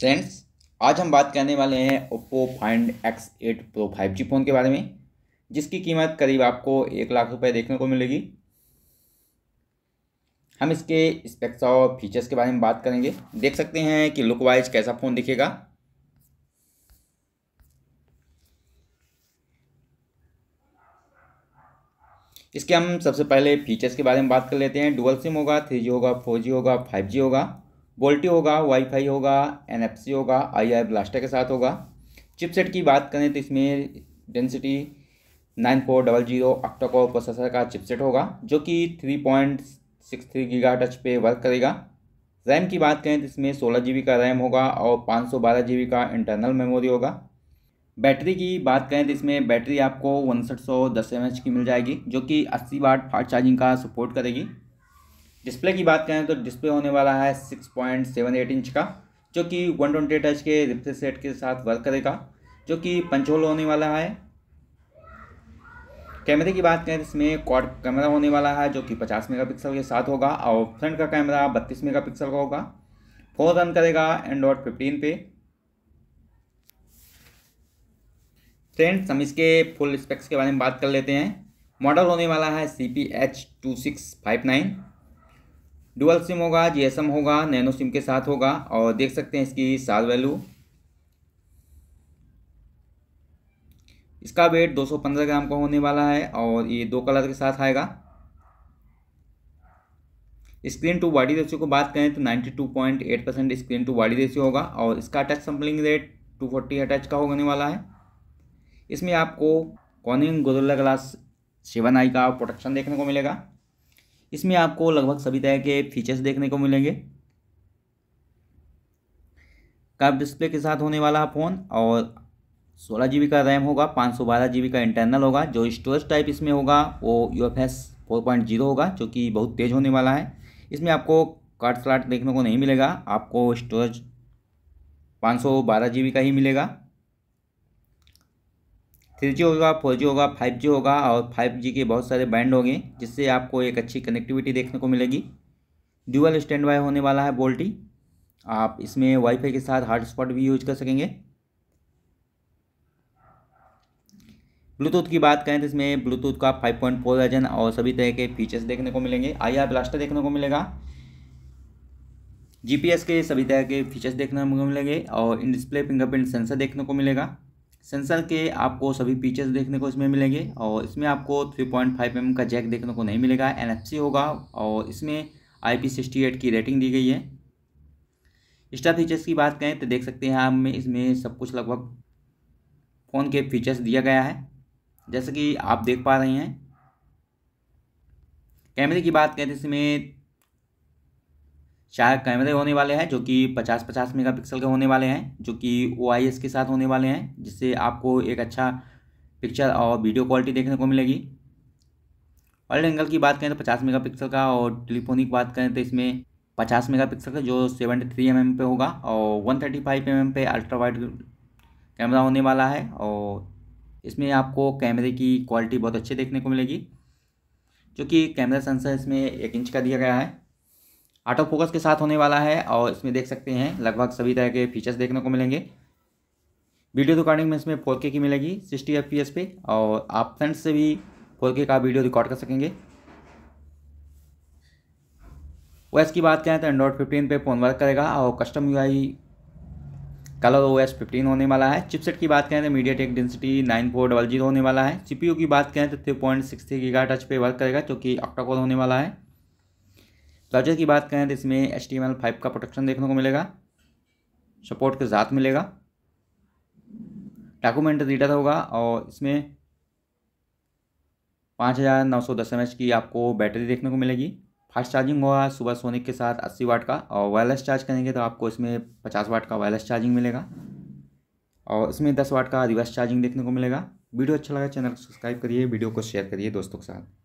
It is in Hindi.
फ्रेंड्स आज हम बात करने वाले हैं Oppo Find X eight Pro five G phone के बारे में जिसकी कीमत करीब आपको एक लाख रुपए देखने को मिलेगी हम इसके स्पेक्स और फीचर्स के बारे में बात करेंगे देख सकते हैं कि लुक वाइज कैसा फ़ोन दिखेगा इसके हम सबसे पहले फीचर्स के बारे में बात कर लेते हैं डुअल सिम होगा थ्री जी होगा फोर जी होगा फाइव जी होगा वोल्टी होगा वाईफाई होगा एन होगा आई आई ब्लास्टर के साथ होगा चिपसेट की बात करें तो इसमें Dimensity nine four double zero octa core processor का चिपसेट होगा जो कि three point six three gigahertz पे वर्क करेगा रैम की बात करें तो इसमें सोलह जी का रैम होगा और पाँच सौ बारह जी का इंटरनल मेमोरी होगा बैटरी की बात करें तो इसमें बैटरी आपको उनसठ सौ दस एम एच की मिल जाएगी जो कि अस्सी वाट फास्ट चार्जिंग का सपोर्ट करेगी डिस्प्ले की बात करें तो डिस्प्ले होने वाला है six point seven eight inch का जो कि one twenty eight H K refresh rate के साथ वर्क करेगा जो कि पंचोल होने वाला है कैमरे की बात करें तो इसमें क्वाड कैमरा होने वाला है जो कि पचास मेगापिक्सल के साथ होगा और फ्रंट का कैमरा बत्तीस मेगापिक्सल का होगा फोन रन करेगा एंड्रॉयड फिफ्टीन पे फ्रेंड्स हम इसके फुल स्पेक्स के बारे में बात कर लेते हैं मॉडल होने वाला है C P H two six five nine dual SIM होगा जी एस एम होगा नैनो सिम के साथ होगा और देख सकते हैं इसकी साल वैल्यू इसका वेट 215 ग्राम का होने वाला है और ये दो कलर के साथ आएगा स्क्रीन टू बॉडी रेशियो को बात करें तो 92.8 percent screen to body ratio होगा और इसका touch sampling rate two forty अटैच का होने वाला है इसमें आपको कॉनिंग गोदला ग्लास सेवन आई का प्रोटेक्शन देखने को मिलेगा इसमें आपको लगभग सभी तरह के फीचर्स देखने को मिलेंगे कब डिस्प्ले के साथ होने वाला फ़ोन और सोलह जी का रैम होगा पाँच सौ बारह जी का इंटरनल होगा जो स्टोरेज टाइप इसमें होगा वो U F S four point zero होगा जो कि बहुत तेज़ होने वाला है इसमें आपको कार्ड स्लाट देखने को नहीं मिलेगा आपको स्टोरेज पाँच सौ बारह जी का ही मिलेगा थ्री जी होगा फोर जी होगा फाइव जी होगा और फाइव जी के बहुत सारे बैंड होंगे जिससे आपको एक अच्छी कनेक्टिविटी देखने को मिलेगी ड्यूअल स्टैंड बाय होने वाला है बोल्टी आप इसमें वाईफाई के साथ हॉटस्पॉट भी यूज कर सकेंगे ब्लूटूथ की बात करें तो इसमें ब्लूटूथ का 5.4 पॉइंट वर्जन और सभी तरह के फीचर्स देखने को मिलेंगे आई आर ब्लास्टर देखने को मिलेगा जीपीएस के सभी तरह के फीचर्स देखने को मिलेंगे और इन डिस्प्ले फिंगरप्रिंट सेंसर देखने को मिलेगा सेंसर के आपको सभी फीचर्स देखने को इसमें मिलेंगे और इसमें आपको थ्री पॉइंट फाइव एम का जैक देखने को नहीं मिलेगा एन होगा और इसमें आई पी सिक्सटी एट की रेटिंग दी गई है एक्स्ट्रा फीचर्स की बात करें तो देख सकते हैं आप में इसमें सब कुछ लगभग फ़ोन के फीचर्स दिया गया है जैसे कि आप देख पा रहे हैं कैमरे की बात करें तो इसमें चार कैमरे होने वाले हैं जो कि 50-50 मेगापिक्सल के होने वाले हैं जो कि ओ के साथ होने वाले हैं जिससे आपको एक अच्छा पिक्चर और वीडियो क्वालिटी देखने को मिलेगी वर्ल्ड एंगल की बात करें तो 50 मेगापिक्सल का और टेलीफोनिक बात करें तो इसमें 50 मेगापिक्सल का जो 73 थ्री mm पे होगा और 135 थर्टी एम पे अल्ट्रा वाइड कैमरा होने वाला है और इसमें आपको कैमरे की क्वालिटी बहुत अच्छी देखने को मिलेगी जो कि कैमरा सेंसर इसमें एक इंच का दिया गया है ऑटो फोकस के साथ होने वाला है और इसमें देख सकते हैं लगभग सभी तरह के फीचर्स देखने को मिलेंगे वीडियो रिकॉर्डिंग में इसमें फोर की मिलेगी सिक्सटी एफ पे और आप फ्रेंड से भी फोर का वीडियो रिकॉर्ड कर सकेंगे ओ की बात करें तो एंड्रॉयड फिफ्टीन पे फोन वर्क करेगा और custom I Color O S fifteen होने वाला है चिपसेट की बात करें तो MediaTek Dimensity nine four double zero होने वाला है सीपीयू की बात करें तो three point six three gigahertz पे वर्क करेगा जो कि ऑक्टाकोर होने वाला है सर्जर की बात करें तो इसमें एच टी एम फाइव का प्रोटेक्शन देखने को मिलेगा सपोर्ट के साथ मिलेगा डॉक्यूमेंट रीडर होगा और इसमें पाँच हज़ार नौ सौ दस एम एच की आपको बैटरी देखने को मिलेगी फास्ट चार्जिंग होगा सुबह सोने के साथ अस्सी वाट का और वायरलेस चार्ज करेंगे तो आपको इसमें पचास वाट का वायरलेस चार्जिंग मिलेगा और इसमें दस वाट का रिवर्स चार्जिंग देखने को मिलेगा वीडियो अच्छा लगा चैनल को सब्सक्राइब करिए वीडियो को शेयर करिए दोस्तों के साथ